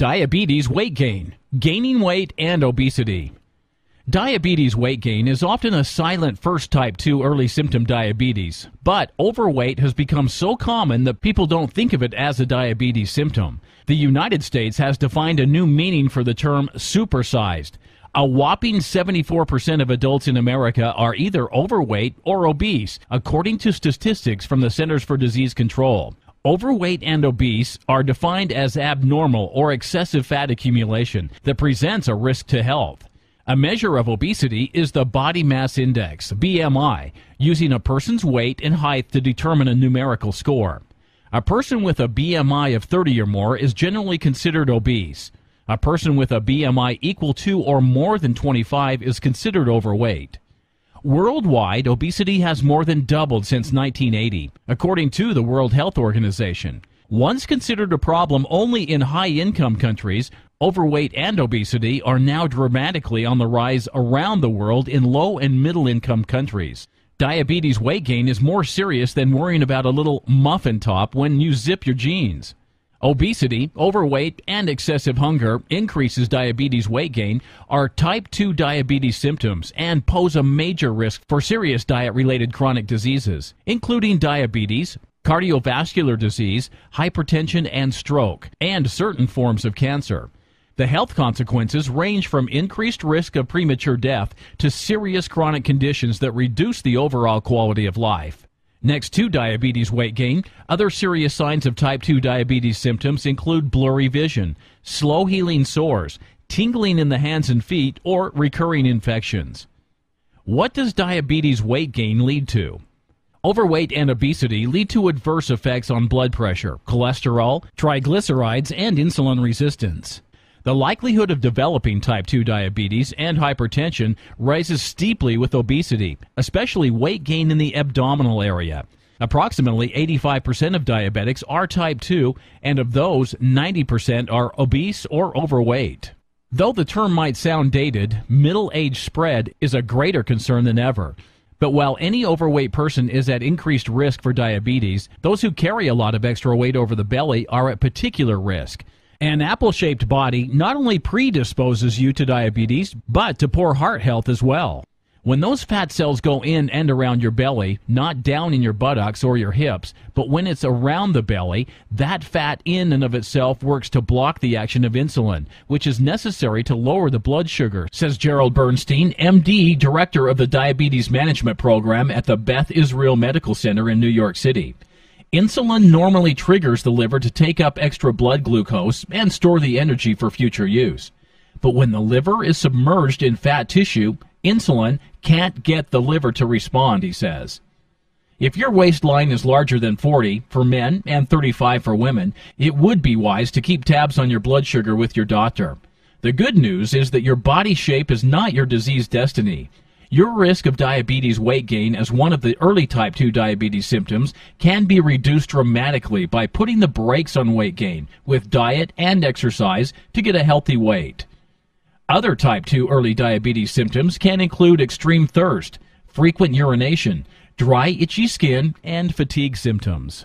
Diabetes weight gain, gaining weight, and obesity. Diabetes weight gain is often a silent first type 2 early symptom diabetes, but overweight has become so common that people don't think of it as a diabetes symptom. The United States has defined a new meaning for the term supersized. A whopping 74% of adults in America are either overweight or obese, according to statistics from the Centers for Disease Control. Overweight and obese are defined as abnormal or excessive fat accumulation that presents a risk to health. A measure of obesity is the body mass index, BMI, using a person's weight and height to determine a numerical score. A person with a BMI of 30 or more is generally considered obese. A person with a BMI equal to or more than 25 is considered overweight. Worldwide, obesity has more than doubled since 1980, according to the World Health Organization. Once considered a problem only in high income countries, overweight and obesity are now dramatically on the rise around the world in low and middle income countries. Diabetes weight gain is more serious than worrying about a little muffin top when you zip your jeans. Obesity, overweight, and excessive hunger increases diabetes weight gain, are type 2 diabetes symptoms, and pose a major risk for serious diet related chronic diseases, including diabetes, cardiovascular disease, hypertension, and stroke, and certain forms of cancer. The health consequences range from increased risk of premature death to serious chronic conditions that reduce the overall quality of life. Next to diabetes weight gain, other serious signs of type 2 diabetes symptoms include blurry vision, slow healing sores, tingling in the hands and feet, or recurring infections. What does diabetes weight gain lead to? Overweight and obesity lead to adverse effects on blood pressure, cholesterol, triglycerides, and insulin resistance. The likelihood of developing type 2 diabetes and hypertension rises steeply with obesity, especially weight gain in the abdominal area. Approximately 85% of diabetics are type 2, and of those, 90% are obese or overweight. Though the term might sound dated, middle age spread is a greater concern than ever. But while any overweight person is at increased risk for diabetes, those who carry a lot of extra weight over the belly are at particular risk. An apple shaped body not only predisposes you to diabetes, but to poor heart health as well. When those fat cells go in and around your belly, not down in your buttocks or your hips, but when it's around the belly, that fat in and of itself works to block the action of insulin, which is necessary to lower the blood sugar, says Gerald Bernstein, MD, director of the Diabetes Management Program at the Beth Israel Medical Center in New York City. Insulin normally triggers the liver to take up extra blood glucose and store the energy for future use. But when the liver is submerged in fat tissue, insulin can't get the liver to respond, he says. If your waistline is larger than 40 for men and 35 for women, it would be wise to keep tabs on your blood sugar with your doctor. The good news is that your body shape is not your disease destiny. Your risk of diabetes weight gain as one of the early type 2 diabetes symptoms can be reduced dramatically by putting the brakes on weight gain with diet and exercise to get a healthy weight. Other type 2 early diabetes symptoms can include extreme thirst, frequent urination, dry, itchy skin, and fatigue symptoms.